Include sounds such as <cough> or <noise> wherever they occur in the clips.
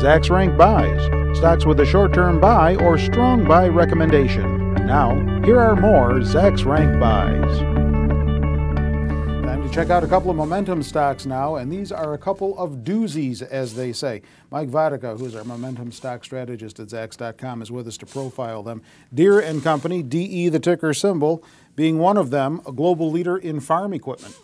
Zach's Rank buys stocks with a short term buy or strong buy recommendation. Now, here are more Zach's Rank buys. Time to check out a couple of momentum stocks now, and these are a couple of doozies, as they say. Mike Vodka, who's our momentum stock strategist at Zacks.com, is with us to profile them. Deer and Company, DE, the ticker symbol, being one of them, a global leader in farm equipment.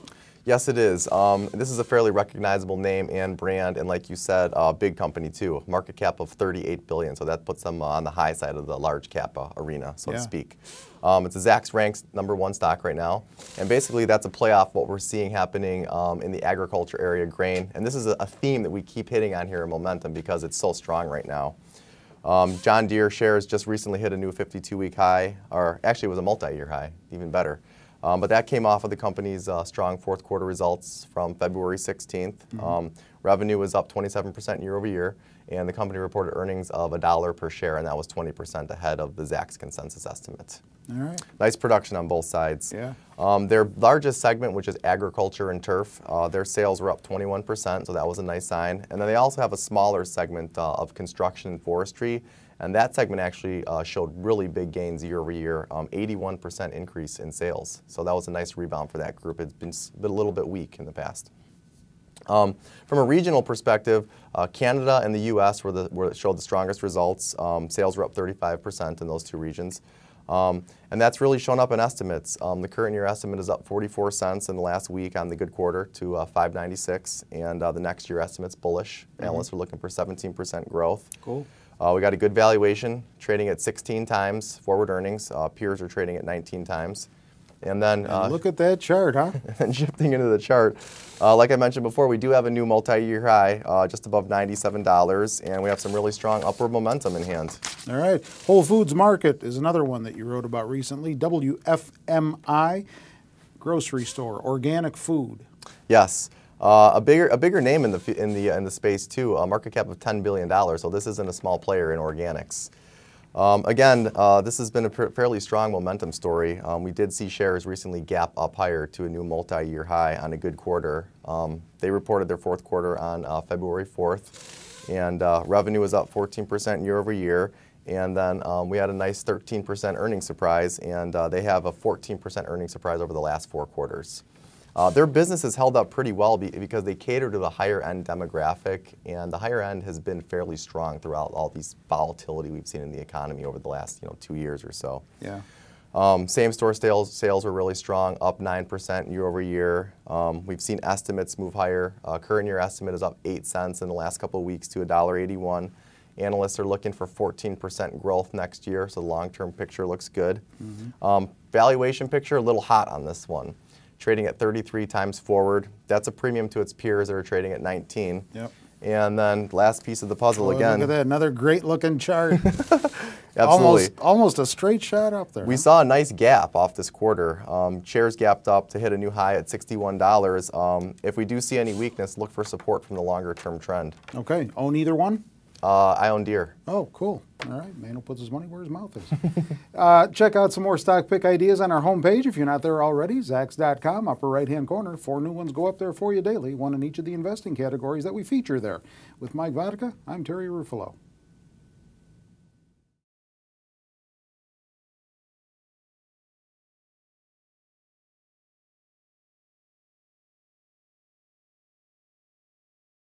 Yes, it is. Um, this is a fairly recognizable name and brand, and like you said, a uh, big company too. Market cap of 38 billion, so that puts them uh, on the high side of the large cap uh, arena, so yeah. to speak. Um, it's a Zacks ranks number one stock right now, and basically that's a play off what we're seeing happening um, in the agriculture area, grain, and this is a, a theme that we keep hitting on here in momentum because it's so strong right now. Um, John Deere shares just recently hit a new 52-week high, or actually it was a multi-year high, even better. Um, but that came off of the company's uh, strong fourth quarter results from February 16th. Mm -hmm. um, revenue was up 27% year over year, and the company reported earnings of a dollar per share, and that was 20% ahead of the Zacks consensus estimate. All right. Nice production on both sides. Yeah. Um, their largest segment, which is agriculture and turf, uh, their sales were up 21%, so that was a nice sign. And then they also have a smaller segment uh, of construction and forestry and that segment actually uh, showed really big gains year over year, 81% um, increase in sales. So that was a nice rebound for that group. It's been, been a little bit weak in the past. Um, from a regional perspective, uh, Canada and the U.S. were the were, showed the strongest results. Um, sales were up 35% in those two regions. Um, and that's really shown up in estimates. Um, the current year estimate is up 44 cents in the last week on the good quarter to uh, 596, and uh, the next year estimate's bullish. Mm -hmm. Analysts are looking for 17% growth. Cool. Uh, we got a good valuation, trading at 16 times forward earnings. Uh, peers are trading at 19 times. And then uh, look at that chart, huh? <laughs> and shifting into the chart, uh, like I mentioned before, we do have a new multi-year high, uh, just above $97, and we have some really strong upward momentum in hand. All right, Whole Foods Market is another one that you wrote about recently. WFMI, grocery store, organic food. Yes. Uh, a bigger a bigger name in the in the in the space too. A market cap of ten billion dollars. So this isn't a small player in organics. Um, again, uh, this has been a fairly strong momentum story. Um, we did see shares recently gap up higher to a new multi-year high on a good quarter. Um, they reported their fourth quarter on uh, February 4th, and uh, revenue was up 14% year over year. And then um, we had a nice 13% earnings surprise, and uh, they have a 14% earnings surprise over the last four quarters. Uh, their business has held up pretty well be because they cater to the higher end demographic, and the higher end has been fairly strong throughout all these volatility we've seen in the economy over the last you know two years or so. Yeah. Um, same store sales sales were really strong, up nine percent year over year. Um, we've seen estimates move higher. Uh, current year estimate is up eight cents in the last couple of weeks to a dollar eighty one. Analysts are looking for 14% growth next year, so the long-term picture looks good. Mm -hmm. um, valuation picture a little hot on this one trading at 33 times forward. That's a premium to its peers that are trading at 19. Yep. And then last piece of the puzzle oh, again. Look at that, another great looking chart. <laughs> Absolutely. Almost, almost a straight shot up there. We huh? saw a nice gap off this quarter. Um, shares gapped up to hit a new high at $61. Um, if we do see any weakness, look for support from the longer term trend. Okay. Own either one? Uh, I own Deer. Oh, cool. All right, man who puts his money where his mouth is. <laughs> uh, check out some more stock pick ideas on our homepage if you're not there already, Zacks.com, upper right hand corner. Four new ones go up there for you daily, one in each of the investing categories that we feature there. With Mike Vodka, I'm Terry Ruffalo.